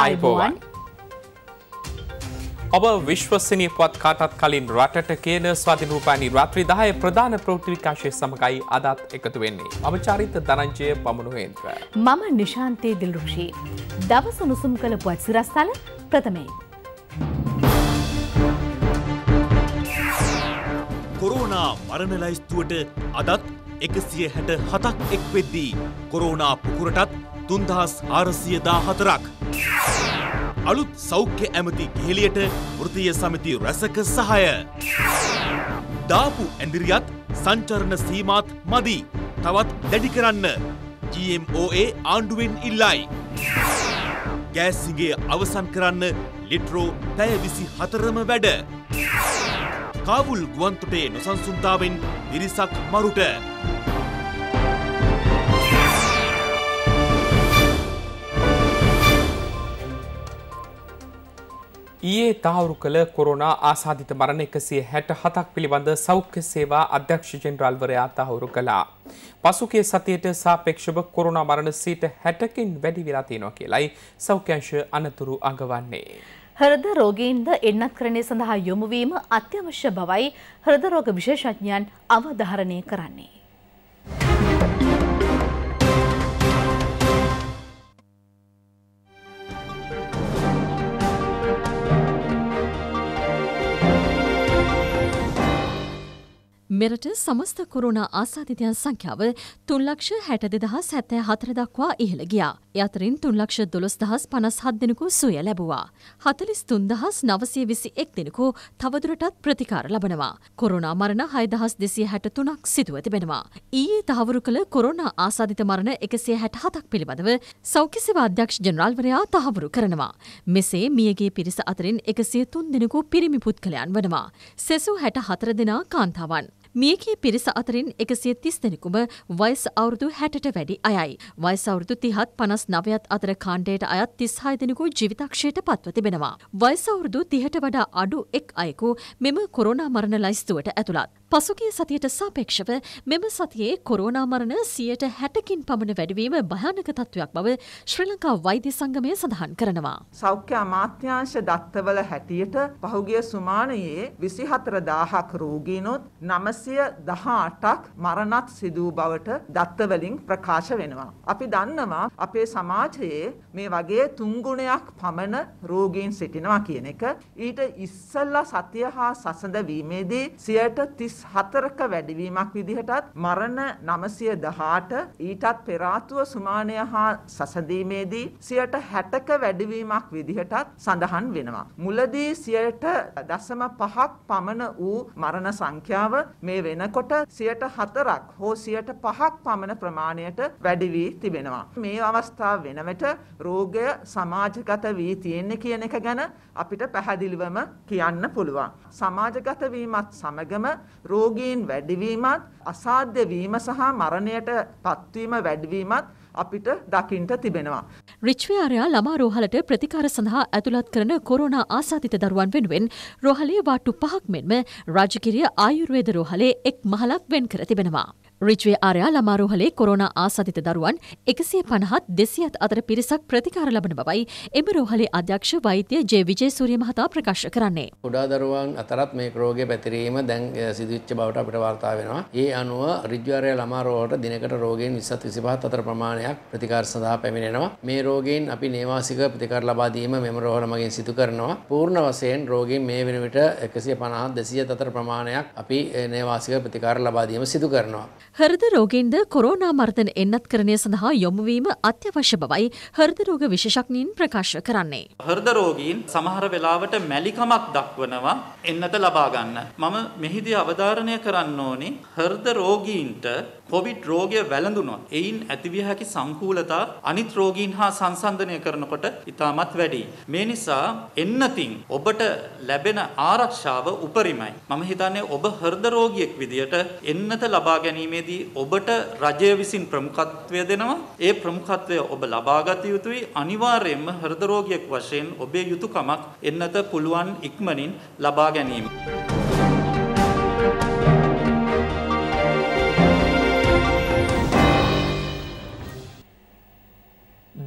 අයිබෝවන්. ඔබ විශ්වසනය පුවත් කාටත් කලින් රටට කියන ස්වාධිනූපානි රාත්‍රී දාය ප්‍රධාන ප්‍රෘතිවිකාශය සමඟයි අදත් එකතු වෙන්නේ. අම චරිත දනංජය පමණුවේන්ත්‍ර. මම නිශාන්තයේ දිල්රුෂී. දවස උණුසුම් කළ පුවත් සිරස්ථල ප්‍රථමයි. කොරෝනා මරණ ලයිස්තුවට අදත් එකසිය හැට හතක් එක් වෙද්දී. කොරෝනා පුකුරටත් තුන්දහස් ආරසිය දාහතරක්. අලුත් සෞඛ්‍ය ඇමති ගෙහෙලියට ෘතිය සමිති රැසක සහය. දාපු ඇඳිරියත් සංචරණ සීමාත් මදි තවත් දැඩි කරන්න GMOA ආණ්ඩුවෙන් ඉල්ලයි. ගෑසිගේ අවසන් කරන්න ලිට්‍රෝ පැය විසි හතරම වැඩ. කාවුල් ගුවන්තොටේ නොසන්සුන්තාවෙන් පිරිසක් මරුට ඊයේ තාවරු කළ කොරුණා ආසාධිත මරණ එකසිය හැට හතක් පිළිබඳ සෞඛ්‍ය සේවා අධ්‍යක්ෂ ජෙනරල්වරයා තහවුරු කළා. පසුගේ සතියට සාපේක්ෂව කොරුණා මරණ සීට හැටකින් වැඩි විලාතියනවා කියලයි සෞඛ්‍යංශ අනතුරු අඟවන්නේ. හරද රෝගීන්ද එන්නත් කරණය සඳහා යොමුවීම අත්‍යවශ්‍ය බවයි හරද රෝග විශේෂඥයන් අවධාරණය කරන්නේ. මෙරට සමස්ත කොරුණා ආසාධිතයන් සංඛ්‍යාව තුන් ලක්ෂ හැට දෙදහස් හැත්තෑ හතර දක්වා ඉහළ ගියා. යතරින් තුන් ලක්ෂ දොළොස් දහස් පනස් හත් දෙනෙකු සුවය ලැබුවා. හතලිස් තුන් දහස් නවසය විසි එක් දෙනෙකු තවදුරටත් ප්‍රතිකාර ලබනවා. කොරුණා මරණ හයදහස් දෙසිය හැට තුනක් සිදුව තිබෙනවා. ඊයේ තහවුරු කළ කොරුණා ආසාධිත මරණ එකසේ හැට හතක් පිළිබඳව සෞඛ්‍ය සේවා අධ්‍යක්ෂ ජනරාල්වරයා තහවුරු කරනවා. මෙසේ මියගේ පිරිස අතරින් එකසිය තුන් දෙනෙකු පිරිමි පුද්ගලයන් වනවා. සෙසු හැට හතර දෙනා කාන්තාවන්. මියකී පිරිස අතරින් එකසිය තිස් දෙනෙකුම වයස අවුරුදු හැටට වැඩි අයයි. වයස අවුරුදු තිහත් පනස් නවයත් අතර කාණ්ඩයට අයත් තිස්හය දෙනෙකු ජීවිතක්ෂයට පත්ව තිබෙනවා. වයස අවුරුදු තිහට වඩා අඩු එක් අයෙකු මෙම කොරෝනා මරණ ලයිස්තුවට ඇතුළත්. පසුගිය සතියට සාපේක්ෂව මෙම සතියේ කොරෝනා මරණ සියයට හැටකින් පමණ වැඩිවීම භයානක තත්ත්වයක් බව ශ්‍රී ලංකා වෛද්‍ය සංගමය සඳහන් කරනවා. සෞඛ්‍ය අමාත්‍යාංශ දත්තවල හැටියට පහුගිය සුමානයේ 24000ක් රෝගීනොත් 918ක් මරණත් සිදු බවට දත්තවලින් ප්‍රකාශ වෙනවා. අපි දන්නවා අපේ සමාජයේ මේ වගේ තුන්ගුණයක් පමණ රෝගීන් සිටිනවා කියන එක ඊට ඉස්සල්ලා සතිය හා සසඳ වීමේදී සියයට තිස් 4ක වැඩිවීමක් විදිහටත් මරණ 918 ඊටත් පෙර ආතුව සුමානය හා සසඳීමේදී 60ක වැඩිවීමක් විදිහටත් සඳහන් වෙනවා. මුලදී 0.5ක් පමණ වූ මරණ සංඛ්‍යාව මේ වෙනකොට 4ක් හෝ 5ක් පමණ ප්‍රමාණයට වැඩි වී තිබෙනවා. මේ අවස්ථාව වෙනවිට රෝගය සමාජගත වී තියෙන්නේ කියන එක ගැන අපිට පැහැදිලිවම කියන්න පුළුවන්. සමාජගත වීමත් සමගම රෝගීන් වැඩිවීමත් අසාධ්‍ය වීම සහ මරණයට පත්වීම වැඩිවීමත් අපිට දකින්ට තිබෙනවා. රිච්වයාරයා ළමා රෝහලට ප්‍රතිකාර සඳහා ඇතුළත් කරන කොරෝනා ආසාධිත දරුවන් වෙනුවෙන් රෝහලේ වාට්ටු පහක් මෙන්ම රාජකිරිය ආයුර්වේද රෝහලේ එක් මහලක් වෙන් කර තිබෙනවා. රිච්වේ ආරයා ළමාරෝහලේ කොරෝනා ආසාධිත දරුවන් එකසිය පණහත් දෙසියත් අතර පිරිසක් ප්‍රතිකාර ලබන බවයි එම රෝහලේ අධ්‍යක්ෂ වෛද්‍ය ජේ විජේ සූරිය මහතා ප්‍රකාශ කරන්නේ. කුඩා දරුවන් අතරත් මේ රෝගය පැතිරීම දැන් සිදුවෙච්ච බවට අපිට වාර්තා වෙනවා. ඒ අනුව රිච්වේ ආරයා ළමාරෝහලට දිනකට රෝගීන් 20 25 අතර ප්‍රමාණයක් ප්‍රතිකාර සඳහා පැමිණෙනවා. මේ රෝගීන් අපි නේවාසික ප්‍රතිකාර ලබා දීම මෙම රෝහල මගින් සිදු කරනවා. පූර්ණ වශයෙන් රෝගීන් මේ වෙන විට 150 200 අතර ප්‍රමාණයක් අපි නේවාසික ප්‍රතිකාර ලබා දීම සිදු කරනවා. හෘද රෝගීන්ද කොරෝනා මර්ධන එන්නත්කරණය සඳහා යොමුවීම අත්‍යවශ්‍ය බවයි හෘද රෝග විශේෂඥයින් ප්‍රකාශ කරන්නේ. හෘද රෝගීන් සමහර වෙලාවට මැලිකමක් දක්වනවා එන්නත ලබා ගන්න. මම මෙහිදී අවධාරණය කරන්න ඕනේ හෘද රෝගීන්ට කොවිඩ් රෝගය වැළඳුනොත් එයින් ඇතිවිය හැකි සංකූලතා අනිත් රෝගීන් හා සංසන්දනය කරනකොට ඉතාමත් වැඩි. මේ නිසා එන්නතින් ඔබට ලැබෙන ආරක්ෂාව උපරිමයි. මම හිතන්නේ ඔබ හෘද රෝගියෙක් විදියට එන්නත ලබා ගැනීමේදී ඔබට රජය විසින් ප්‍රමුඛත්වය දෙනවා. ඒ ප්‍රමුඛත්වය ඔබ ලබා ගත යුතුයි. අනිවාර්යයෙන්ම හෘද රෝගියෙක් වශයෙන් ඔබේ යුතුයකමක් එන්නත පුළුවන් ඉක්මනින් ලබා ගැනීම. Thank you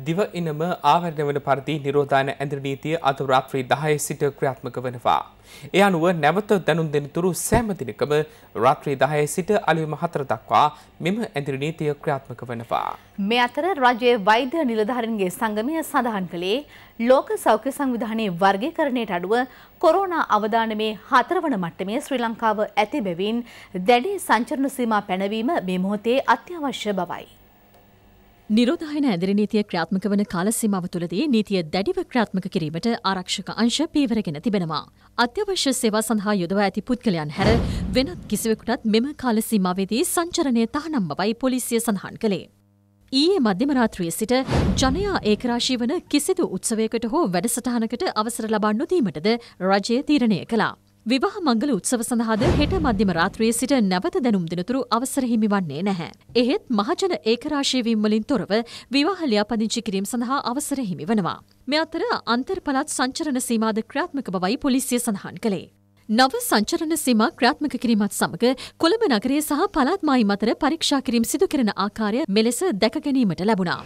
දිව ඉනම ආවරණ වන පරිදි නිරෝධායන ඇඳිර නීතිය අද රාත්‍රී 10 සිට ක්‍රියාත්මක වෙනවා. ඒ අනුව නැවත දැනුම් දෙන තුරු සෑම දිනකම රාත්‍රී 10 සිට අලුයම 4 දක්වා මෙම ඇඳිර නීතිය ක්‍රියාත්මක වෙනවා. මේ අතර රජයේ වෛද්‍ය නිලධාරීන්ගේ සංගමය සඳහන් කළේ ලෝක සෞඛ්‍ය සංවිධානයේ වර්ගීකරණයට අනුව කොරෝනා අවදානමේ හතරවන මට්ටමේ ශ්‍රී ලංකාව ඇති බැවින් දැඩි සංචරණ සීමා පැනවීම මේ මොහොතේ අත්‍යවශ්‍ය බවයි. නිරෝධහයන ඇදිරි නීතිය ක්‍රාත්මක වන කාලසීමාව තුළදී නීතිය දැඩිව ක්‍රාත්මක කිරීමට ආරක්ෂක අංශ පීවරගෙන තිබෙනවා. අත්‍යවශ්‍ය සේවා සඳහා යොදව ඇති පුද්ගලයන් හැර වෙනත් කිසිවෙකුටත් මෙම කාලසීමාවේදී සංචරණය තහනම් බවයි පොලිසිය සඳහන් කළේ. ඊයේ මධ්‍යමරාත්‍රිය සිට ජනයා ඒකරාශී වන කිසිදු උත්සවයකට හෝ වැඩසටහනකට අවසර ලබා නොදීමටද රජය තීරණය කලා. විවාහ මංගල උත්සව සඳහාද හෙට මධ්‍යම රාත්‍රියේ සිට නැවත දැනුම් දෙනතුරු අවසර හිමි වන්නේ නැහැ. එහෙත් මහජන ඒකරාශී වීම වලින් තොරව විවාහ ලියාපදිංචි කිරීම සඳහා අවසර හිමි වෙනවා. මේ අතර අන්තර් පළාත් සංචරණ සීමාද ක්‍රියාත්මක බවයි පොලිසිය සඳහන් කළේ. නව සංචරණ සීමා ක්‍රියාත්මක කිරීමත් සමග කොළඹ නගරය සහ පළාත් මායිම් අතර පරීක්ෂා කිරීම සිදු කරන ආකාරය මෙලෙස දැක ගැනීමට ලැබුණා.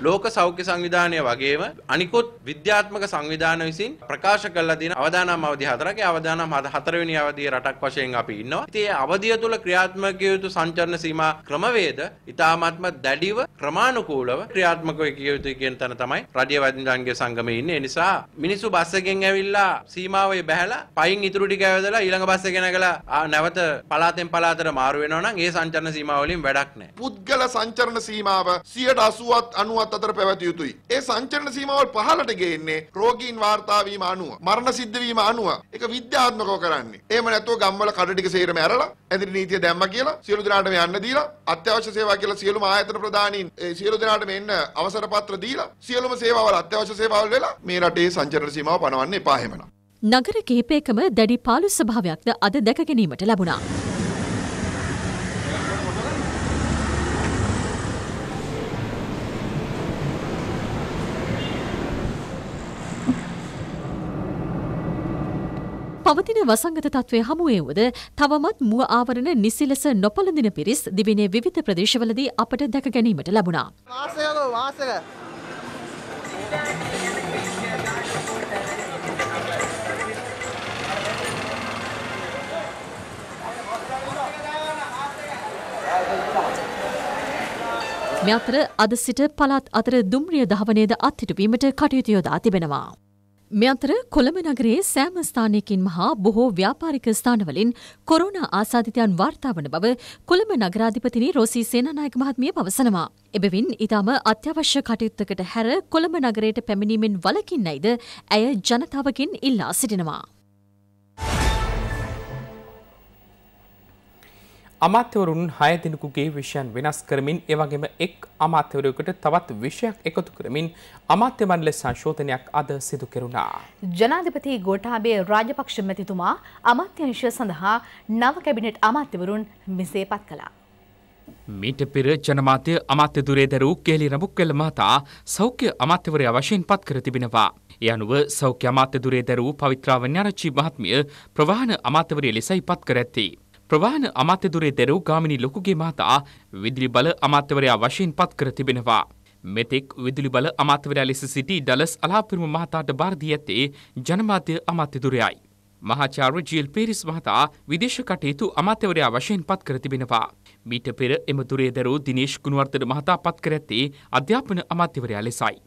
ලෝක සෞඛ්‍ය සංවිධානය වගේම අනිකුත් විද්‍යාත්මක සංවිධාන විසින් ප්‍රකාශ කළලා තියෙන අවදානම් අවධි හතරකේ අවදානම් හතරවෙනි අවධිය රටක් වශයෙන් අපි ඉන්නවා. ඉතින් ඒ අවධිය තුල ක්‍රියාත්මක යුතු සංචරණ සීමා ක්‍රමවේද ඉතාමත්ම දැඩිව ක්‍රමානුකූලව ක්‍රියාත්මක කිය යුතුයි කියන තැන තමයි රජයේ වදින්දන්ගේ සංගමයේ ඉන්නේ. ඒ නිසා මිනිස්සු බස් එකෙන් ඇවිල්ලා සීමාවේ බැහැලා පයින් ඉතුරු ටික ඇවිදලා ඊළඟ බස් එක නැගලා නැවත පළාතෙන් පළාතට මාරු වෙනවා නම් ඒ සංචරණ සීමාව වලින් වැඩක් නැහැ. පුද්ගල සංචරණ සීමාව 80ත් 90ත් සීමාවත් අතර පැවැතිය යුතුයි. ඒ සංචරණ සීමාවල් පහළට ගේන්නේ රෝගීන් වාර්තා වීම අනුව, මරණ සිද්ධ වීම අනුව ඒක විද්‍යාත්මකව කරන්නේ. එහෙම නැතුව ගම්වල කඩ ටික සේරම ඇරලා, ඇඳිරි නීතිය දැම්ම කියලා සියලු දෙනාටම යන්න දීලා, අත්‍යවශ්‍ය සේවා කියලා සියලුම ආයතන ප්‍රධානීන් සියලු දෙනාටම එන්න අවසර පත්‍ර දීලා, සියලුම සේවාවල අත්‍යවශ්‍ය සේවාවල් වෙලා මේ රටේ සංචරණ සීමාව පනවන්න එපා හැමනම්. නගර කිහිපයකම දැඩි පාලු ස්වභාවයක්ද අද දැක ගැනීමට ලැබුණා. පවතින වසංගත තත්ත්වය හමුවේවද තවමත් මුව ආවරණ නිසිලස නොපළඳින පිරිස් දිවිනේ විවිධ ප්‍රදේශවලදී අපට දැක ගැනීමට ලැබුණා. මෙ අතර අද සිට පළාත් අතර දුම්රිය දහවනේද අත්හිටුවීමට කටයුතු යොදා තිබෙනවා. මේ අතර කොළඹ නගරයේ සෑම ස්ථානයකින්ම හා බොහෝ ව්‍යාපාරික ස්ථානවලින් කොරෝනා ආසාදිතයන් වාර්තා වන බව කොළඹ නගරාධිපතිනි රෝසි සේනානායක මහත්මිය පවසනවා. එබැවින් ඊටම අත්‍යවශ්‍ය කටයුත්තකට හැර කොළඹ නගරයට පැමිණීමෙන් වළකින්නයිද ඇය ජනතාවකින් ඉල්ලා සිටිනවා. අමාත්‍යවරුන් හය දෙනෙකුගේ විෂයන් වෙනස් කරමින් එවගේම එක් අමාත්‍යවරයකට තවත් විෂයක් එකතු කරමින් අමාත්‍ය මණ්ඩල සංශෝධනයක් අද සිදු කෙරුණා. ජනාධිපති ගෝඨාභය රාජපක්ෂ මැතිතුමා අමාත්‍යංශ සඳහා නව කැබිනට් අමාත්‍යවරුන් මෙසේ පත් කළා. මීට පෙර ජනමාතය අමාත්‍ය දුරේ දැරූ කෙලි රඹුක්කෙල මහතා සෞඛ්‍ය අමාත්‍යවරයා වශයෙන් පත් කර තිබෙනවා. ඒ අනුව සෞඛ්‍ය අමාත්‍ය දුරේ දැරූ පවිත්‍රා වඤ්ඤාරච්චි මහත්මිය ප්‍රවාහන අමාත්‍යවරිය ලෙසයි පත් කර ඇත්තේ. ප්‍රවාහන අමාත්‍යදුරේ තෙරූ ගාමිණී ලොකුගේ මහතා විදුලි බල අමාත්‍යවරයා වශයෙන් පත් කර තිබෙනවා. මෙතෙක් විදුලි බල අමාත්‍යවරයා ලෙස සිටි ඩලස් අලාපිරුම මහතාට බාර දී ඇත්තේ ජනමාධ්‍ය අමාත්‍යදුරයයි. මහාචාර්ය ජීල් පීරිස් මහතා විදේශ කටයුතු අමාත්‍යවරයා වශයෙන් පත් කර තිබෙනවා. මීට පෙර එම දුරේ දරූ දිනේශ් ගුණවර්ධන මහතා පත් කර ඇත්තේ අධ්‍යාපන අමාත්‍යවරයා ලෙසයි.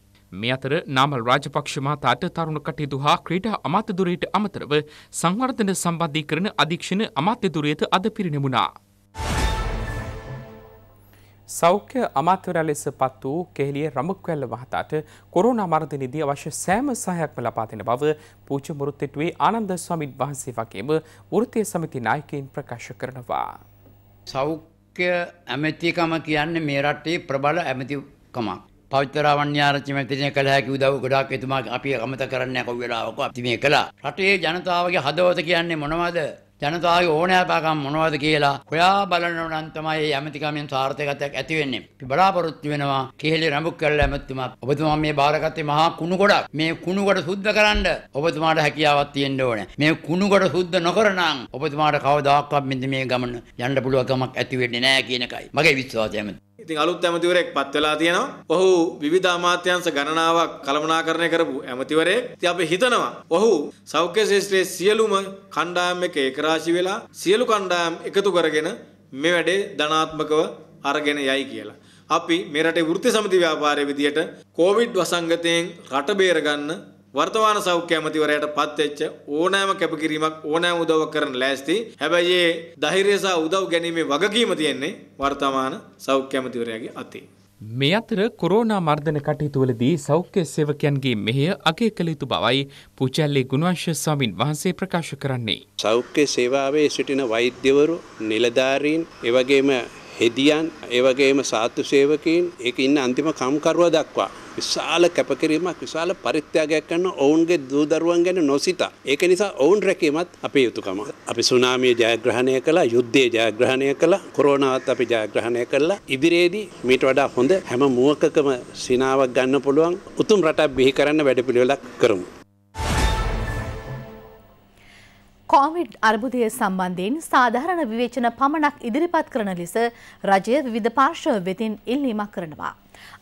මේ අතර නාමල් රාජපක්ෂ මහතාට තරුණ කටයුතු හා ක්‍රීඩා අමාත්‍යදුරයට අමතරව සංවර්ධන සම්බන්ධීකරණ අධීක්ෂණ අමාත්‍යදුරයට අද පිරිනමුණා. සෞඛ්‍ය අමාත්‍යවරයා ලෙස පත් වූ කෙහෙළිය රමුක්වැල්ල මහතාට කොරෝනා මරණ නිදී අවශ්‍ය සෑම සහායක්ම ලබා දෙන බව පූජ්‍ය මුරුත්තේටුවේ ආනන්ද ස්වාමීන් වහන්සේ වගේම වෘත්තීය සමිති නායකයින් ප්‍රකාශ කරනවා. සෞඛ්‍ය ඇමතිකම කියන්නේ මේ රටේ ප්‍රබල ඇමතිකමක්. පවිත්‍රාවන්‍යාරච්චි මැතිරිය කළ හැකි උදව් ගොඩාක් එතුමා අපි අමතක කරන්නේ නැහැ කොයි වෙලාවක අපි මේ කළා. රටේ ජනතාවගේ හදවත කියන්නේ මොනවද? ජනතාවගේ ඕනෑපාකම් මොනවද කියලා හොයා බලනව නම් තමයි මේ ඇමතිකමෙන් සාර්ථකත්වයක් ඇති වෙන්නේ. අපි බලාපොරොත්තු වෙනවා කෙහෙලි රඹුක් කරලා ඇමතිතුමා ඔබතුමා මේ බාරගත්තේ මහා කුණු ගොඩක්. මේ කුණු ගොඩ සුද්ධ කරන්න ඔබතුමාට හැකියාවක් තියෙන්න ඕනේ. මේ කුණු ගොඩ සුද්ධ නොකර නම් ඔබතුමාට කවදාවත් මෙන්න මේ ගමන යන්න පුළුවන් කමක් ඇති වෙන්නේ නැහැ කියන එකයි මගේ විශ්වාසය ඇමතිතුමා. ඉතින් අලුත් ඇමතිවරයෙක් පත් වෙලා තියෙනවා. ඔහු විවිධ අමාත්‍යාංශ ගණනාවක් කළමනාකරණය කරපු ඇමතිවරයෙක්. ඉතින් අපි හිතනවා ඔහු සෞඛ්‍ය ශිෂ්ටයේ සියලුම කණ්ඩායම් එක ඒකරාශී වෙලා සියලු කණ්ඩායම් එකතු කරගෙන මේ වැඩේ ධනාත්මකව අරගෙන යයි කියලා. අපි මේ රටේ වෘත්ති සමිති ව්‍යාපාරයේ විදියට කොවිඩ් වසංගතයෙන් රට බේරගන්න වර්තමාන සෞඛ්‍ය ඇමතිවරයට පත්වෙච්ච ඕනෑම කැපකිරීමක් ඕනෑම උදව්වක් කරන ලෑස්ති. හැබැයි ඒ ධෛර්යය සහ උදව් ගැනීමේ වගකීම තියෙන්නේ වර්තමාන සෞඛ්‍ය ඇමතිවරයාගේ අතේ. මේ අතර කොරෝනා මර්ධන කටයුතුවලදී සෞඛ්‍ය සේවකයන්ගේ මෙහෙය අගය කළ යුතු බවයි පුචල්ලේ ගුණවංශ ස්වාමින් වහන්සේ ප්‍රකාශ කරන්නේ. සෞඛ්‍ය සේවාවේ සිටින වෛද්‍යවරු නිලධාරීන් එවගේම හෙදියන් ඒ වගේම සාත්තු සේවකයන් ඒක ඉන්න අන්තිම කම්කරුවා දක්වා විශාල කැපකිරීමක් විශාල පරිත්‍යාගයක් කරන ඔවුන්ගේ දූ දරුවන් ගැන නොසිතා ඒක නිසා ඔවුන් රැකීමත් අපේ යුතුකම අපි සුනාමිය ජයග්‍රහණය කළා යුද්ධය ජයග්‍රහණය කළා කොරෝනාවත් අපි ජයග්‍රහණය කළා ඉදිරියේදී මීට වඩා හොඳ හැම මුවකකම සිනාවක් ගන්න පුළුවන් උතුම් රටක් බිහි කරන්න වැඩපිළිවෙලක් කරමු කොමිඩ් අර්බුදය සම්බන්ධයෙන් සාධාරණ විවේචන පමණක් ඉදිරිපත් කරන ලෙස රජය විධ පාර්ශව වෙතින් ඉල්ලීමක් කරනවා.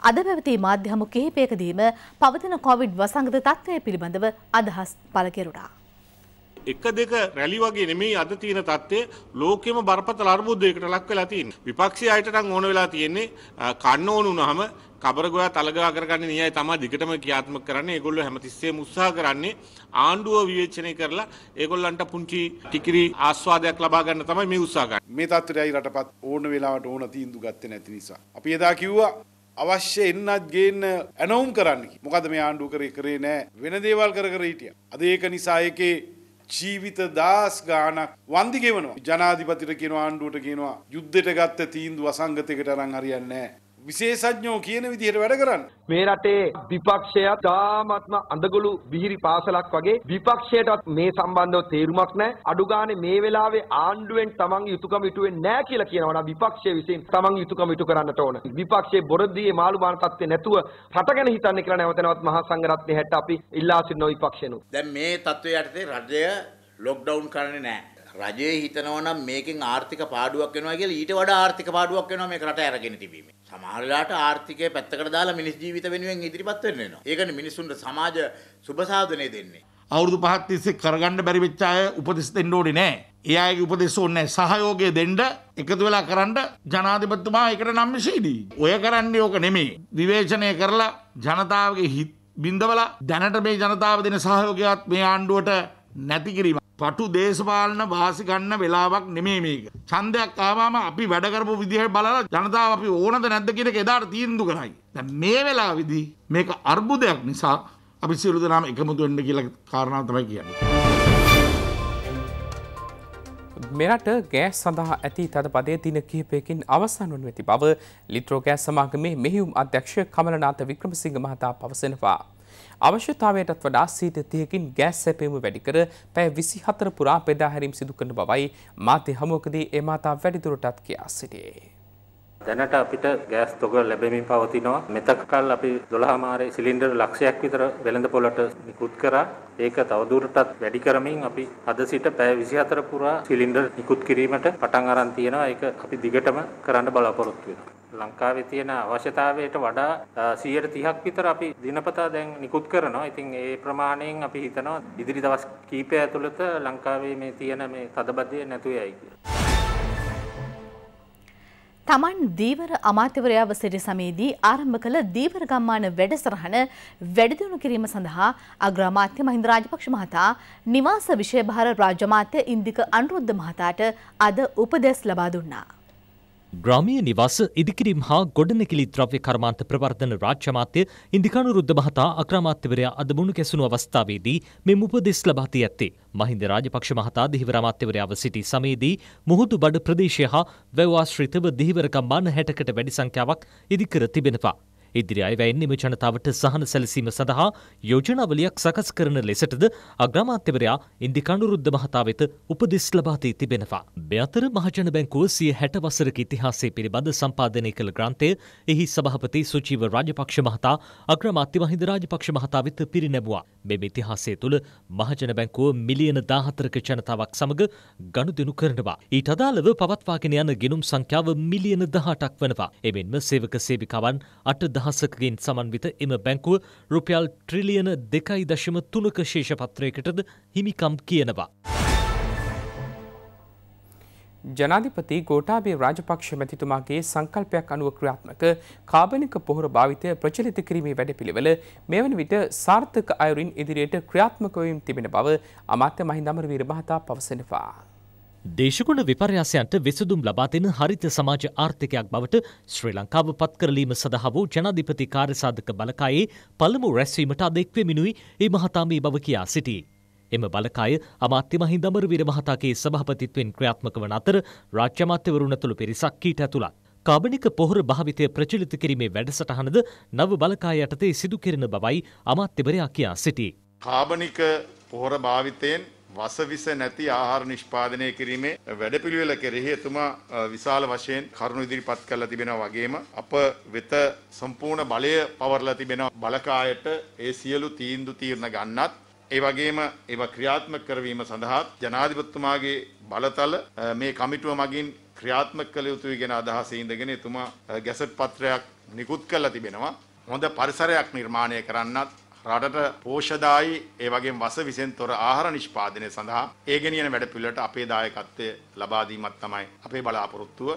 අද පැවති මාධ්‍යහමු කිහිපයකදීම පවතින කොවිඩ් වසංගත තත්ත්වය පිළිබඳව අදහස් පලකෙරුණා. එක දෙක රැලි වගේ නෙමෙයි අද තියෙන තත්ත්වය ලෝකෙම බරපතල අර්බුදයකට ලක් වෙලා තියෙන්නේ. විපක්ෂය අයටනම් ඕන වෙලා තියෙන්නේ කන්න ඕන වුණාම කබරගොයා තලගා කරගන්න නියයි තමයි දිගටම ක්‍රියාත්මක කරන්නේ. ඒගොල්ලෝ හැමතිස්සෙම උත්සාහ කරන්නේ ආණ්ඩුව විවේචනය කරලා ඒගොල්ලන්ට පුංචි ටිකිරි ආස්වාදයක් ලබා ගන්න තමයි මේ උත්සාහ කරන්නේ. මේ තත්ත්වයයි රටපත් ඕන වෙලාවට ඕන තීන්දුව ගත්තේ නැති නිසා. අපි එදා කිව්වා අවශ්‍ය එන්නත් ගේන්න ඇනවුම් කරන්න මොකද මේ ආණ්ඩුව කරේ කරේ නෑ වෙන දේවල් කර කර හිටිය. අද ඒක නිසා එකේ ජීවිත දාස් ගානක් වන්දි ගෙවනවා. ජනාධිපතිට කියනවා ආණ්ඩුවට කියනවා යුද්ධයට ගත්ත තීන්දුව අසංගතයකට අරන් හරියන්නේ නෑ. විශේෂඥෝ කියන විදිහට වැඩ කරන්න. මේ රටේ විපක්ෂයත් තාමත්ම අඳගලු විහිරි පාසලක් වගේ විපක්ෂයටත් මේ සම්බන්ධව තේරුමක් නැහැ. අඩු ගානේ මේ වෙලාවේ ආණ්ඩුවෙන් තමන්ගේ යුතුයකම ඉටු වෙන්නේ නැහැ කියලා කියනවා. විපක්ෂය විසින් තමන්ගේ යුතුයකම ඉටු කරන්නට ඕන. විපක්ෂයේ බොරදියේ මාළු බාන තත්ත්වේ නැතුව රට ගැන හිතන්නේ කියලා නැවත නැවත් මහා සංඝරත්නය හැට අපි ඉල්ලා සිටිනවා විපක්ෂෙනු. දැන් මේ තත්ත්වයේ යටතේ රජය ලොක්ඩවුන් කරන්නේ නැහැ. රජයේ හිතනවා නම් මේකෙන් ආර්ථික පාඩුවක් වෙනවා කියලා ඊට වඩා ආර්ථික පාඩුවක් වෙනවා මේක රට අරගෙන තිබීමෙන්. සමහර වෙලාවට ආර්ථිකය පැත්තකට දාලා මිනිස් ජීවිත වෙනුවෙන් ඉදිරිපත් වෙන්න වෙනවා. ඒකනේ මිනිසුන්ට සමාජ සුබ සාධනය දෙන්නේ. අවුරුදු 5ක් තිස්සේ කරගන්න බැරි වෙච්ච අය උපදෙස් දෙන්න ඕනේ නෑ. ඒ අයගේ උපදෙස් ඕනේ නෑ. සහයෝගය දෙන්න එකතු වෙලා කරන්න ජනාධිපතිතුමා ඒකට නම් විශේෂයි. ඔය කරන්නේ ඕක නෙමෙයි. විවේචනය කරලා ජනතාවගේ හිත් බින්දවලා දැනට මේ ජනතාව දෙන සහයෝගයත් මේ ආණ්ඩුවට නැති කිරීම. පටු දේශපාලන වාසි ගන්න වෙලාවක් නෙමේ මේක. ඡන්දයක් ආවම අපි වැඩ කරපු විදිහ බලලා ජනතාව අපි ඕනද නැද්ද කියන එක එදාට තීන්දුව කරයි. දැන් මේ වෙලාවේදී මේක අර්බුදයක් නිසා අපි සියලු දෙනාම එකමුතු වෙන්න කියලා කාරණාව තමයි කියන්නේ. මෙරට ගෑස් සඳහා ඇති තදපදය දින කිහිපයකින් අවසන් වනු ඇති බව ලිට්‍රෝ ගෑස් සමාගමේ මෙහියුම් අධ්‍යක්ෂ කමලනාත වික්‍රමසිංහ මහතා පවසනවා. අවශ්‍යතාවයටත් වඩා සීට තියකින් ගෑස් සැපීම වැඩිකර පැය විසි හතර පුරා පෙදා හැරීම් සිදු කරන බවයි මාධ්‍ය හමුවකදී එමාතා වැඩිදුරටත් කියා සිටියේ. දැනට අපිට ගෑස් තොග ලැබෙමින් පවතිනවා. මෙතක කල් අපි 12 මාරේ සිලින්ඩර් ලක්ෂයක් විතර වෙළඳ පොළට නිකුත් කරා. ඒක තවදුරටත් වැඩි කරමින් අපි අද සිට පැය 24 පුරා සිලින්ඩර් නිකුත් කිරීමට පටන් අරන් තියෙනවා. ඒක අපි දිගටම කරන්න බලාපොරොත්තු වෙනවා. ලංකාවේ තියෙන අවශ්‍යතාවයට වඩා 130ක් විතර අපි දිනපතා දැන් නිකුත් කරනවා. ඉතින් ඒ ප්‍රමාණයෙන් අපි හිතනවා ඉදිරි දවස් කීපය ඇතුළත ලංකාවේ මේ තියෙන මේ තදබදය නැතු වෙයි කියලා. තමන් දීවර අමාත්‍යවරයාව සිරි සමයේදී ආරම්භ කළ දීවර ගම්මාන වැඩසටහන වැඩිදියුණු කිරීම සඳහා අග්‍රාමාත්‍ය මහින්ද රාජපක්ෂ මහතා නිවාස විෂයභාර රාජ්‍ය මාත්‍ය ඉන්දික අනුරුද්ධ මහතාට අද උපදෙස් ලබා දුන්නා. ග්‍රාමීය නිවාස ඉදිකිරීම් හා ගොඩනැගිලි ද්‍රව්‍ය කර්මාන්ත ප්‍රවර්ධන රාජ්‍ය මාත්‍ය ඉන්දිකානු රුද්ද මහතා අග්‍රාමාත්‍යවරයා අද මුණු ගැසුණු අවස්ථාවේදී මෙම උපදෙස් ලබා දී ඇත්තේ මහින්ද රාජපක්ෂ මහතා දිහිවර අමාත්‍යවරයාව සිටි සමයේදී මුහුදු බඩ ප්‍රදේශය හා වැව ආශ්‍රිතව දිහිවර ගම්මාන 60කට වැඩි සංඛ්‍යාවක් ඉදිකර තිබෙනවා. ඉදිරි අයවැයෙන් එම ජනතාවට සහන සැලසීම සඳහා යෝජනාවලියක් සකස් කරන ලෙසටද අග්‍රාමාත්‍යවරයා ඉන්දිකණුරුද්ධ මහතා වෙත උපදෙස් ලබා දී තිබෙනවා. මේ අතර මහජන බැංකුව සිය හැට වසරක ඉතිහාසය පිළිබඳ සම්පාදනය කළ ග්‍රන්ථය එහි සභාපති සුචීව රාජපක්ෂ මහතා අග්‍රමාත්‍ය මහින්ද රාජපක්ෂ මහතා වෙත පිරිනැමුවා. මෙම ඉතිහාසය තුළ මහජන බැංකුව මිලියන 14ක ජනතාවක් සමග ගනුදෙනු කරනවා. ඊට අදාළව පවත්වාගෙන යන ගිණුම් සංඛ්‍යාව මිලියන 18ක් වෙනවා. එමෙන්ම සේවක සේවිකාවන් 8 දහසකගෙන් සමන්විත එම බැංකුව රුපියල් ට්‍රිලියන දෙකයි දශම තුනක ශේෂපත්‍රයකටද හිමිකම් කියනවා. ජනාධිපති ගෝටාබේ රාජපක්ෂ මැතිතුමාගේ සංකල්පයක් අනුව ක්‍රියාත්මක කාබනික පොහොර භාවිතය ප්‍රචලිත කිරීමේ වැඩපිළිවෙල මෙවන විට සාර්ථක අයුරින් ඉදිරියට ක්‍රියාත්මකවීම් තිබෙන බව අමාත්‍ය මහින්දමර වීර මහතා පවසනවා. දේශගුණ විපර්යාසයන්ට විසඳුම් ලබා දෙන හරිත සමාජ ආර්ථිකයක් බවට ශ්‍රී ලංකාව පත් කරලීම සඳහා වූ ජනාධිපති කාර්යසාධක බලකායේ පළමු රැස්වීමට අද එක්වෙමිනුයි ඒ මහතා මේ බව කියා සිටී. එම බලකාය අමාත්‍ය මහින්ද අමරවීර මහතාගේ සභාපතිත්වයෙන් ක්‍රියාත්මක වන අතර රාජ්‍ය අමාත්‍යවරුන් ඇතුළු පිරිසක් කීට ඇතුළත්. කාබනික පොහොර භාවිතය ප්‍රචලිත කිරීමේ වැඩසටහනද නව බලකාය යටතේ සිදු කෙරෙන බවයි අමාත්‍යවරයා කියා සිටී. කාබනික පොහොර භාවිතයෙන් වසවිස නැති ආහාර නිෂ්පාදනය කිරීමේ වැඩපිළිවෙල කෙරෙහි එතුමා විශාල වශයෙන් කරුණු ඉදිරිපත් කරලා තිබෙනවා වගේම අප වෙත සම්පූර්ණ බලය පවර්ලා තිබෙනවා බලකායට ඒ සියලු තීන්දුව తీර්ණ ගන්නත් ඒ වගේම ඒවා ක්‍රියාත්මක කරවීම සඳහා ජනාධිපතිතුමාගේ බලතල මේ කමිටුව මගින් ක්‍රියාත්මක කළ යුතුයි කියන අදහස ඉඳගෙන එතුමා ගැසට් පත්‍රයක් නිකුත් කරලා තිබෙනවා හොඳ පරිසරයක් නිර්මාණය කරන්නත් රටට පෝෂදායි ඒ වගේම වස විසෙන් තොර ආහාර නිෂ්පාදනය සඳහා ඒ ගෙනියන වැඩ පිළිවෙලට අපේ දායකත්වය ලබා දීමක් තමයි අපේ බලාපොරොත්තුව.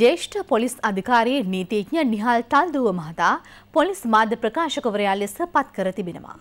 ජේෂ්ඨ පොලිස් අධිකාරී නීතිඥ නිහල් තල්දුව මහතා පොලිස් මාධ්‍ය ප්‍රකාශකවරයා ලෙස පත් කර තිබෙනවා.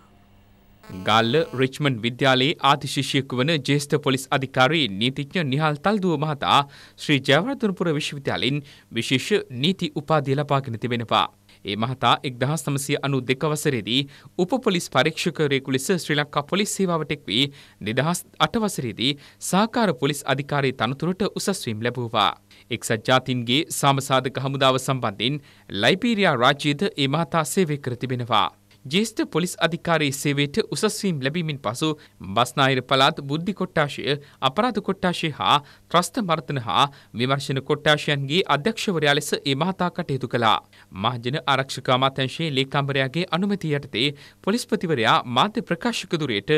ගල්ල රිච්මන්ඩ් විද්‍යාලයේ ආතිශිෂ්‍යයෙකු වන ජේෂ්ඨ පොලිස් අධිකාරී නීතිඥ නිහල් තල්දුව මහතා ශ්‍රී ජයවර්ධනපුර විශ්වවිද්‍යාලයෙන් විශේෂ නීති උපාධිය ලබාගෙන තිබෙනවා. ඒ මහතා එක්දහස් නමසය අනු දෙකවසරේදී උපපොලිස් පරීක්ෂකරයෙකු ලෙස ශ්‍රී ලංකා පොලිස් සේවාවටෙක් වී දෙදහස් අටවසරේදී සාකාර පොලිස් අධිකාරී තනතුරට උසස්වීම් ලැබූවා. එක්සත් ජාතින්ගේ සාමසාධක හමුදාව සම්බන්ධින් ලයිපීරයා රාජ්‍යයේද ඒ මහතා සේවය කර තිබෙනවා. ජේෂ්ඨ පොලිස් අධිකාරී සේවයට උසස්වීම් ලැබීමෙන් පසු බස්නාහිර පළාත් බුද්ධි කොට්ටාශය අපරාධ කොට්ටාශය හා ත්‍රස්ත මර්තන හා විමර්ශන කොට්ටාශයන්ගේ අධ්‍යක්ෂවරයා ලෙස ඒ මහතා කටයුතු කළා. මහජන ආරක්ෂක අමාත්‍යංශයේ ලේකම්වරයාගේ අනුමැතිය යටතේ පොලිස්පතිවරයා මාධ්‍ය ප්‍රකාශකදුරයට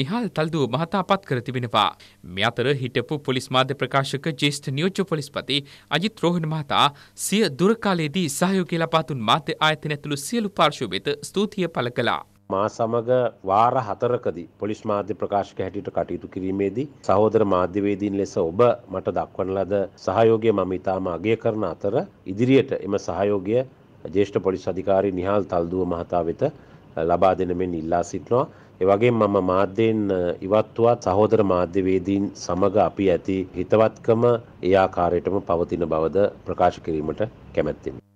නිහාල් තල්දුව මහතා පත් කර තිබෙනවා. මේ අතර හිටපු පොලිස් මාධ්‍ය ප්‍රකාශක ජේෂ්ඨ නියෝජ්‍ය පොලිස්පති අජිත් රෝහණ මහතා සිය දුරකාලයේදී සහයෝගය ලබා දුන් මාධ්‍ය ආයතන ඇතුළු සියලු පාර්ශ්ව වෙත ස්තුතිය අදහය පළ කළා. මා සමග වාර හතරකදී පොලිස් මාධ්‍ය ප්‍රකාශක හැටියට කටයුතු කිරීමේදී සහෝදර මාධ්‍යවේදීන් ලෙස ඔබ මට දක්වන ලද සහයෝගය මම ඉතාම අගය කරන අතර ඉදිරියට එම සහයෝගය ජේෂ්ඨ පොලිස් අධිකාරී නිහාල් තල්දුව මහතා වෙත ලබා දෙන මෙන් ඉල්ලා සිටිනවා. ඒ වගේම මම මාධ්‍යයෙන් ඉවත් වුවත් සහෝදර මාධ්‍යවේදීන් සමග අපි ඇති හිතවත්කම ඒ ආකාරයටම පවතින බවද ප්‍රකාශ කිරීමට කැමැත්තෙමි.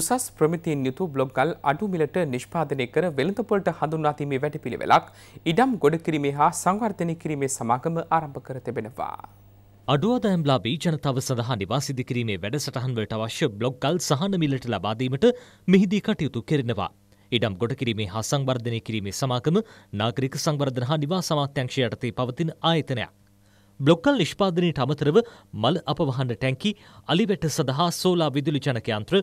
උසස් ප්‍රමිතියෙන් යුතු බ්ලොග්ගල් අඩු මිලට නිෂ්පාදනය කර වෙළඳපොළට හඳුන්වා දීමේ වැඩපිළිවෙලක් ඉඩම් ගොඩ කිරීමේ හා සංවර්ධනය කිරීමේ සමාගම ආරම්භ කර තිබෙනවා. අඩුවාදෑම් ලාබී ජනතාව සඳහා නිවාසිදි කිරීමේ වැඩසටහන්වලට අවශ්‍ය බ්ලොග්ගල් සහන මිලට ලබාදීමට මෙහිදී කටයුතු කෙරෙනවා. ඉඩම් ගොඩ කිරීමේ හා සංවර්ධනය කිරීමේ සමාගම නාගරික සංවර්ධන හා නිවාස අමාත්‍යංශය යටතේ පවතින ආයතනයක්. බ්ලොක්කල් නිෂ්පාදනයට අමතරව මල අපවහන්න ටැංකි අලිවැට සඳහා සෝලා විදුලි ජනකයන්ත්‍ර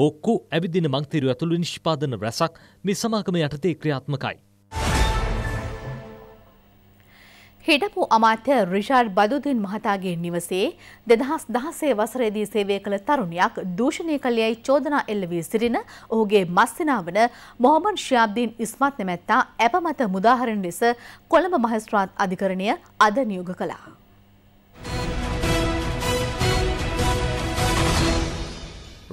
බොක්කු ඇවිදින මංතිරු ඇතුළු නිෂ්පාදන රැසක් මේ සමාගම යටතේ ක්‍රියාත්මකයි. හිටපු අමාත්‍ය රිෂාඩ් බදුදින් මහතාගේ නිවසේ දෙදහස් දහසේ වසරේදී සේවය කළ තරුණයක් දූෂණය කළයයි චෝදනා එල්ල වී සිටින ඔහුගේ මස්සිනාවන මොහමන් ශියාබ්දීන් ඉස්මත් නැමැත්තා ඇපමත මුදාහරණ ලෙස කොළඹ මහස්ත්‍රාත් අධිකරණය අද නියෝග කළා.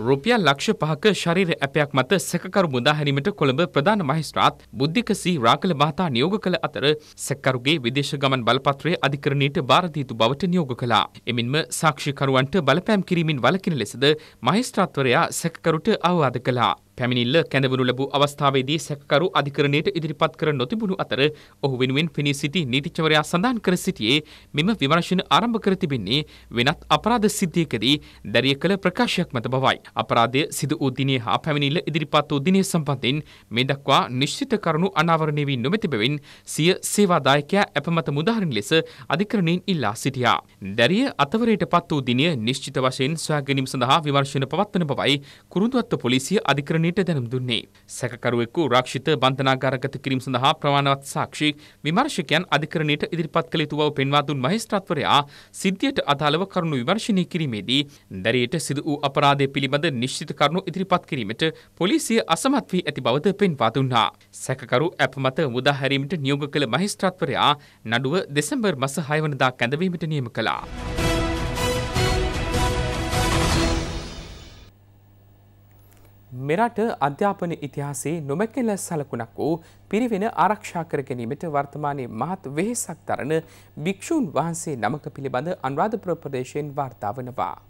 රුපියල් ලක්ෂ පහක ශරීර ඇපයක් මත සැකකරු මුදා හැරීමට කොළඹ ප්‍රධාන මහිස්ත්‍රාත් බුද්ධික සී රාකල මහතා නියෝග කළ අතර සැකකරුගේ විදේශ ගමන් බලපත්‍රය අධිකරණයට බාර දී යුතු බවට නියෝග කළා. එමින්ම සාක්ෂිකරුවන්ට බලපෑම් කිරීමෙන් වළකින ලෙසද මහිස්ත්‍රාත්වරයා සැකකරුට අවවාද කළා. පැමිණිල්ල කැඳවනු ලැබූ අවස්ථාවේදී සැකකරු අධිකරණයට ඉදිරිපත් කර නොතිබුණු අතර ඔහු වෙනුවෙන් පිණී සිටි නීතිචවරයා සඳහන් කර සිටියේ මෙම විමර්ශන ආරම්භ කර තිබෙන්නේ වෙනත් අපරාධ සිද්ධියකදී දැරිය කළ ප්‍රකාශයක් මත බවයි. අපරාධය සිදු වූ දිනේ හා පැමිණිල්ල ඉදිරිපත් වූ දිනේ සම්බන්ධයෙන් මේ දක්වා නිශ්චිත කරුණු අනාවරණය වී නොමැති බැවින් සිය සේවාදායකයා අපමත මුදාහරින ලෙස අධිකරණයෙන් ඉල්ලා සිටියා. දැරිය අතවරයට පත් වූ දිනය නිශ්චිත වශයෙන් සොයා ගැනීම සඳහා විමර්ශන පවත්වන බවයි කුරුඳුවත්ත පොලිසිය අධිකරණය පවුලට දැනුම් දුන්නේ. සැකකරුවෙකු රක්ෂිත බන්ධනාගාරගත කිරීම සඳහා ප්‍රමාණවත් සාක්ෂි විමර්ශකයන් අධිකරණයට ඉදිරිපත් කළ යුතු බව පෙන්වා දුන් මහේස්ත්‍රාත්වරයා සිද්ධියට අදාළව කරුණු විමර්ශනය කිරීමේදී දැරියට සිදු වූ අපරාධය පිළිබඳ නිශ්චිත කරුණු ඉදිරිපත් කිරීමට පොලිසිය අසමත් වී ඇති බවද පෙන්වා දුන්නා. සැකකරු අපමත මුදා හැරීමට නියෝග කළ මහේස්ත්‍රාත්වරයා නඩුව දෙසැම්බර් මස 6 වනදා කැඳවීමට නියම කළා. මෙරට අධ්‍යාපන ඉතිහාසේ නොමැකෙල සලකුණක් වූ පිරිවෙන ආරක්ෂා කර ගැනීමට වර්තමානයේ මහත් වෙහෙසක් දරන භික්‍ෂූන් වහන්සේ නමක පිළිබඳ අනුරාධපුර ප්‍රදේශයෙන් වාර්තා වනවා.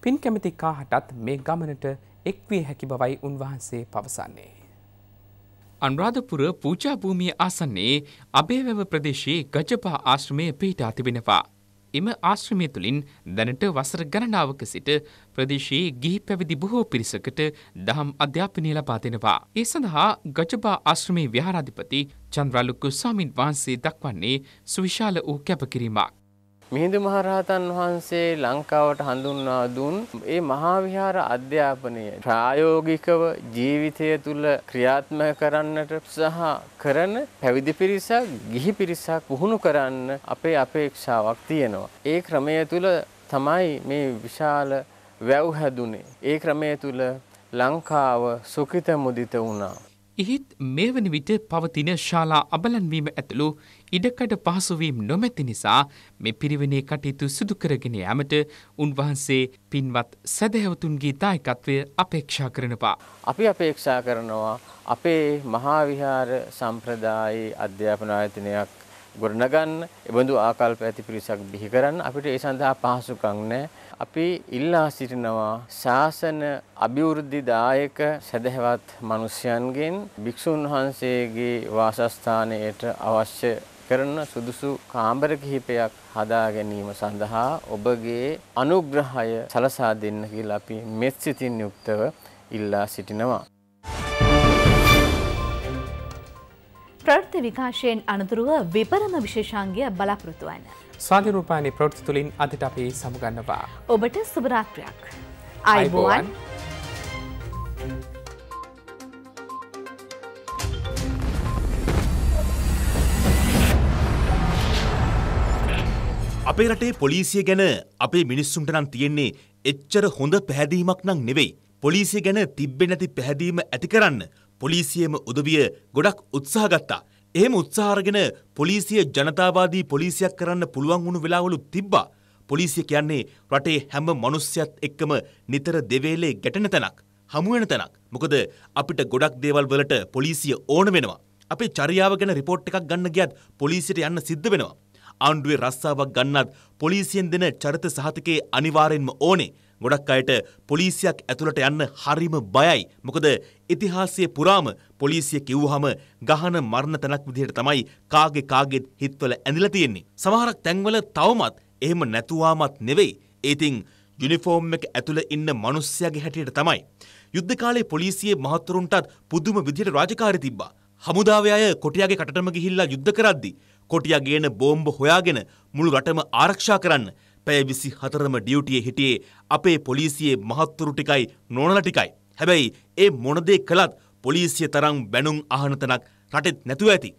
පින් කැමති කාහටත් මේ ගමනට එක්විය හැකි බවයි උන්වහන්සේ පවසන්නේ. අනුරාධපුර පූජාභූමිය ආසන්නේ අභයවැව ප්‍රදේශයේ ගජපා ආශ්‍රමය පිහිටා තිබෙනවා. එම ආශ්‍රමය තුළින් දැනට වසර ගණනාවක සිට ප්‍රදේශයේ ගිහි පැවිදි බොහෝ පිරිසකට දහම් අධ්‍යාපනය ලබා දෙනවා. ඒ සඳහා ගජබා ආශ්‍රමයේ විහාරාධිපති චන්ද්‍රාලුකු ස්වාමින් වහන්සේ දක්වන්නේ සුවිශාල වූ කැපකිරීමක්. මිහිඳු මහරහතන් වහන්සේ ලංකාවට හඳුන්වා දුන් ඒ මහා විහාර අධ්‍යාපනය ප්‍රායෝගිකව ජීවිතය තුළ ක්‍රියාත්මක කරන්නට සහ කරන පැවිදි පිරිසක් ගිහි පිරිසක් පුහුණු කරන්න අපේ අපේක්ෂාවක් තියෙනවා. ඒ ක්‍රමය තුළ තමයි මේ විශාල වැව් හැදුනේ. ඒ ක්‍රමය තුළ ලංකාව සුඛිත මුදිත වුණා. ඉහිත් මෙවැනි විට පවතින ශාලා අබලන්වීම ඇතුළු ඉඩකඩ පහසුවීම් නොමැති නිසා මෙ පිරිවෙනේ කටයුතු සිදුකරගෙන යාමට උන්වහන්සේ පින්වත් සැදැහැවතුන්ගේ දායකත්වය අපේක්ෂා කරනවා. අපි අපේක්ෂා කරනවා අපේ මහාවිහාර සම්ප්‍රදායේ අධ්‍යාපන ආයතනයක් ගොඩනගන්න එබඳු ආකල්ප ඇති පිරිසක් බිහි කරන්න අපිට ඒ සඳහා පහසුකම් නැහැ අපි ඉල්ලා සිටිනවා ශාසන අභිවෘද්ධිදායක සැදැහැවත් මිනිසයන්ගෙන් භික්ෂුන් වහන්සේගේ වාසස්ථානයට අවශ්‍ය කරන සුදුසු කාමර කිහිපයක් හදා ගැනීම සඳහා ඔබගේ අනුග්‍රහය සලසා දෙන්න කියලා අපි මෙත් සිතින් යුක්තව ඉල්ලා සිටිනවා ප්‍රෘත්ති විකාශයෙන් අනතුරුව විපරම විශේෂාන්ගය බලාපෘතුවන්න. ස්වාධරූපානි ප්‍රෘත්ති තුළින් අදට අපි සමුගන්නවා. ඔබට සුභරාත්‍රයක්. අයිබෝවන්. අපේ රටේ පොලිසිය ගැන අපේ මිනිස්සුන්ට නම් තියෙන්නේ එච්චර හොඳ පැහැදීමක් නම් නෙවෙයි. පොලිසිය ගැන තිබ්බෙ නැති පැහැදීම ඇති කරන්න පොලිසියම උදවිය ගොඩක් උත්සාහ ගත්තා. එහෙම උත්සාහගෙන පොලිසිය ජනතාවාදී පොලිසියක් කරන්න පුළුවන් වුණු වෙලාවලුත් තිබ්බා. පොලිසිය කියන්නේ රටේ හැම මිනිස්සයත් එක්කම නිතර දෙවේලේ ගැටෙන තැනක්, හමු වෙන තැනක්. මොකද අපිට ගොඩක් දේවල් වලට පොලිසිය ඕන වෙනවා. අපේ චර්යාව ගැන රිපෝට් එකක් ගන්න ගියත් පොලිසියට යන්න සිද්ධ වෙනවා. ආණ්ඩුවේ රස්සාවක් ගන්නත් පොලිසියෙන් දෙන චරිත සහතිකේ අනිවාර්යෙන්ම ඕනේ. ගොඩක් අයට පොලිසියක් ඇතුළට යන්න හරිම බයයි. මොකද ඉතිහාසයේ පුරාම පොලිසිය කිව්වහම ගහන මරණ තැනක් විදිහට තමයි කාගේ කාගේත් හිත්වල ඇඳිලා තියෙන්නේ. සමහරක් තැන්වල තවමත් එහෙම නැතුවාමත් නෙවෙයි. ඒතින් යුනිෆෝම් එක ඇතුළේ ඉන්න මිනිස්සයාගේ හැටියට තමයි. යුද්ධ කාලේ පොලිසියේ මහතුරුන්ටත් පුදුම විදිහට රාජකාරී තිබ්බා. හමුදාවේ අය කොටියාගේ කටටම ගිහිල්ලා යුද්ධ කරද්දී කොටියා ගේන බෝම්බ හොයාගෙන මුළු රටම ආරක්ෂා කරන්න පැය විසි හතරම ඩියුටිය හිටියේ අපේ පොලිසියේ මහත්තුරු ටිකයි නොනල ටිකයි. හැබැයි ඒ මොනදේ කළත් පොලිසිය තරම් බැනුම් අහනතනක් රටෙත් නැතුව ඇති.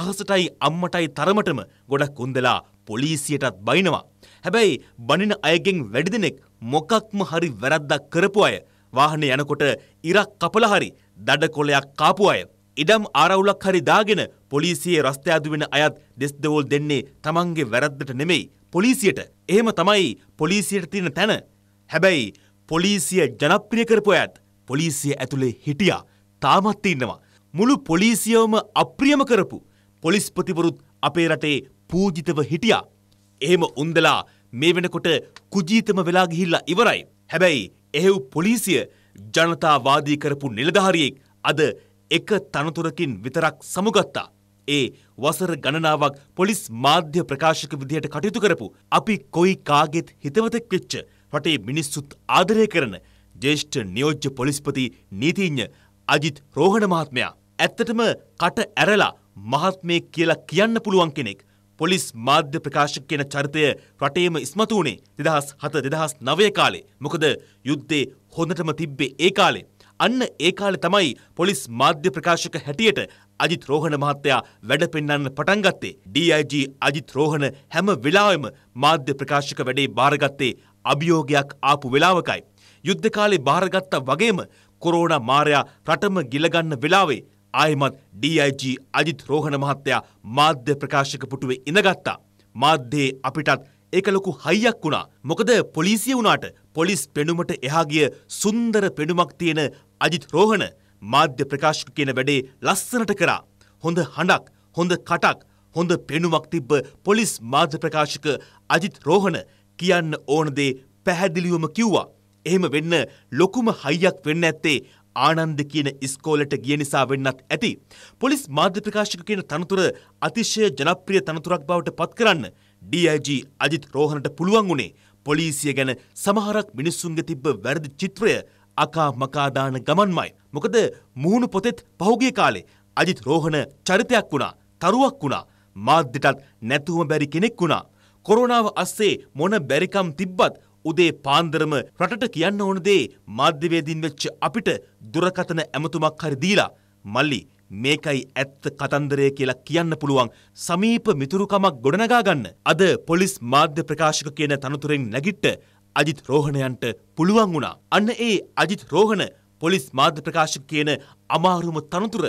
අහසටයි අම්මටයි තරමටම ගොඩක් උන්දලා පොලිසියටත් බයිනවා. හැබැයි බනින අයගෙන් වැඩි දෙනෙක් මොකක්ම හරි වැරද්දක් කරපු අය වාහනේ යනකොට ඉරක් කපලා හරි දඩ කොලයක් කාපු අය ඉඩම් ආරවුලක් හරි දාගෙන පොලිසියේ රස්තයාදු වෙන අයත් දෙස් දෙවොල් දෙන්නේ තමන්ගේ වැරද්දට නෙමෙයි පොලිසියට එහෙම තමයි පොලිසියට තියෙන තැන හැබැයි පොලිසිය ජනප්‍රිය කරපු ඇත් පොලිසිය ඇතුළේ හිටියා තාමත් ඉන්නවා මුළු පොලිසියවම අප්‍රියම කරපු පොලිස්පතිවරුත් අපේ රටේ පූජිතව හිටියා එහෙම උන්දලා මේ වෙනකොට කුජීතම වෙලා ගිහිල්ලා ඉවරයි හැබැයි එහෙව් පොලිසිය ජනතාවාදී කරපු නිලධාරියෙක් අද එක තනතුරකින් විතරක් සමුගත්තා ඒ වසර ගණනාවක් පොලිස් මාධ්‍ය ප්‍රකාශක විදිහට කටයුතු කරපු අපි කොයි කාගෙත් හිතවතෙක් වෙච්ච රටේ මිනිස්සුත් ආදරය කරන ජේෂ්ඨ නියෝජ්‍ය පොලිස්පති නීතිඥ අජිත් රෝහණ මහත්මයා ඇත්තටම කට ඇරලා මහත්මේ කියලා කියන්න පුළුවන් කෙනෙක් පොලිස් මාධ්‍ය ප්‍රකාශක කියන චරිතය රටේම ඉස්මතු වුණේ දෙදහස් හත දෙදහස් නවය කාලේ මොකද යුද්ධේ හොඳටම තිබ්බේ ඒ කාලේ. අන්න ඒ කාලෙ තමයි පොලිස් මාධ්‍ය ප්‍රකාශක හැටියට අජිත් රෝහණ මහත්තයා වැඩ පෙන්වන්න පටන් ගත්තේ. DIG අජිත් රෝහණ හැම වෙලාවෙම මාධ්‍ය ප්‍රකාශක වැඩේ බාරගත්තේ අභියෝගයක් ආපු වෙලාවකයි. යුද්ධ කාලේ බාරගත්තා වගේම කොරෝනා මාරයා රටම ගිලගන්න වෙලාවේ ආයෙමත් DIG අජිත් රෝහණ මහත්තයා මාධ්‍ය ප්‍රකාශක පුටුවේ ඉඳගත්තා. මාධ්‍යයේ අපිටත් ඒක ලොකු හයියක් වුණා. මොකද පොලිසිය වුණාට පොලිස් පෙනුමට එහා ගිය සුන්දර පෙනුමක් තියෙන අජිත් රෝහණ මාධ්‍ය ප්‍රකාශක කියන වැඩේ ලස්සනට කරා. හොඳ හඬක්, හොඳ කටක්, හොඳ පෙනුමක් තිබ්බ පොලිස් මාධ්‍ය ප්‍රකාශක අජිත් රෝහණ කියන්න ඕන දේ පැහැදිලිවම කිව්වා. එහෙම වෙන්න ලොකුම හයියක් වෙන්න ඇත්තේ ආනන්ද කියන ඉස්කෝලට ගිය නිසා වෙන්නත් ඇති. පොලිස් මාධ්‍ය ප්‍රකාශක කියන තනතුර අතිශය ජනප්‍රිය තනතුරක් බවට පත් කරන්න DIG අජිත් රෝහණට පුළුවන් වුණේ පොලිසිය ගැන සමහරක් මිනිස්සුන්ගේ තිබ්බ වැරදි චිත්‍රය අකා මකාදාන ගමන්මයි. මොකද මුහුණු පොතෙත් පහුගේ කාලේ අජිත් රෝහණ චරිතයක් වුණා තරුවක් වුණා මාධ්‍යටත් නැතුවම බැරි කෙනෙක් වුණා. කොරෝනාව අස්සේ මොන බැරිකම් තිබ්බත් උදේ පාන්දරම රටට කියන්න ඕන දේ මාධ්‍යවේදීන් වෙච්ච අපිට දුරකතන ඇමතුමක් හරි දීලා මල්ලි මේකයි ඇත්ත කතන්දරය කියලා කියන්න පුළුවන් සමීප මිතුරුකමක් ගොඩනගා ගන්න. අද පොලිස් මාධ්‍ය ප්‍රකාශක කියන තනතුරෙන් නැගිට්ට අජිත් රෝහණයන්ට පුළුවන් වුණා. අන්න ඒ අජිත් රෝහණ පොලිස් මාධ්‍ය ප්‍රකාශක කියන අමාරුම තනතුර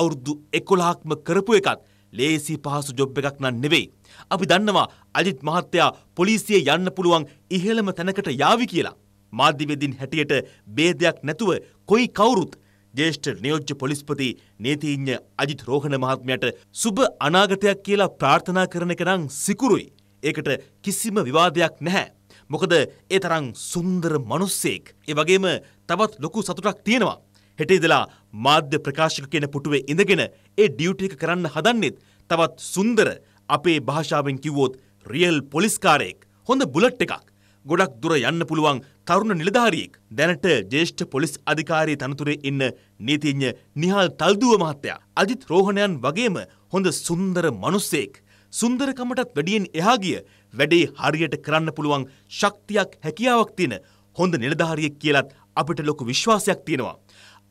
අවුරුදු එකොළහක්ම කරපු එකත් ලේසි පහසු ජොබ් එකක් නම් නෙවෙයි. අපි දන්නවා අජිත් මහත්තයා පොලිසිය යන්න පුළුවන් ඉහළම තැනකට යාවි කියලා. මාධ්‍යවේදින් හැටියට බේදයක් නැතුව කොයි කවුරුත් ජේෂ්ඨ නියෝජ්‍ය පොලිස්පති නීතිඥ අජිත් රෝහණ මහත්මයට සුබ අනාගතයක් කියලා ප්‍රාර්ථනා කරන එක නම් සිකුරුයි. ඒකට කිසිම විවාදයක් නැහැ. මොකද ඒ තරම් සුන්දර මිනිස්සෙක්. ඒ වගේම තවත් ලොකු සතුටක් තියෙනවා. හෙට ඉඳලා මාධ්‍ය ප්‍රකාශක කියන පුටුවේ ඉඳගෙන ඒ ඩියුටි එක කරන්න හදන්නෙත් තවත් සුන්දර අපේ භාෂාවෙන් කිව්වොත් රියල් පොලිස්කාරයෙක්. හොඳ බුලට් එකක්. ගොඩක් දුර යන්න පුළුවන් තරුණ නිලධාරියෙක්. දැනට ජ්‍යෙෂ්ඨ පොලිස් අධිකාරී තනතුරේ ඉන්න නීතිඥ නිහාල් තල්දුව මහත්තයා. අජිත් රෝහණයන් වගේම හොඳ සුන්දර මිනිස්සෙක්. සුන්දරකමටත් වැඩියෙන් එහා ගිය වැඩේ හරියට කරන්න පුළුවන් ශක්තියක් හැකියාවක් තියෙන හොඳ නිලධාරියෙක් කියලත් අපිට ලොකු විශ්වාසයක් තියෙනවා.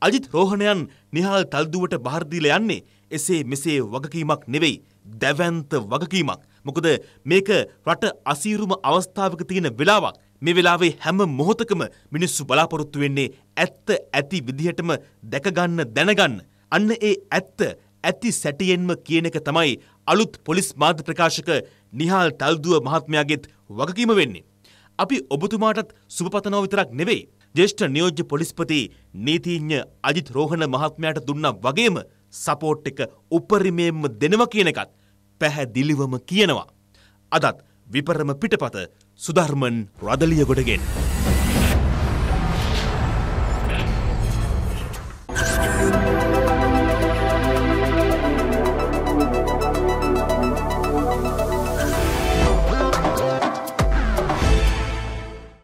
අජිත් රෝහණයන් නිහාල් තල්දුවට බාර දීලා යන්නේ එසේ මෙසේ වගකීමක් නෙවෙයි දැවැන්ත වගකීමක්. මොකද මේක රට අසීරුම අවස්ථාවක තියෙන වෙලාවක්. මේ වෙලාවේ හැම මොහොතකම මිනිස්සු බලාපොරොත්තු වෙන්නේ ඇත්ත ඇති විදිහටම දැකගන්න දැනගන්න. අන්න ඒ ඇත්ත ඇති සැටියෙන්ම කියන එක තමයි අලුත් පොලිස් මාධ්‍ය ප්‍රකාශක නිහාල් තල්දුව මහත්මයාගෙත් වගකීම වෙන්නේ. අපි ඔබතුමාටත් සුභපතනෝ විතරක් නෙවෙයි. ජේෂ්ඨ නියෝජ්‍ය පොලිස්පති නීතිඥ අජිත් රෝහණ මහත්මයාට දුන්නා වගේම සපෝට් එක උපරිමයෙන්ම දෙනවා කියන එකත් පැහැදිලිවම කියනවා. අදත් විපරම පිටපත සුධර්මන් රදලියගොඩගෙන්.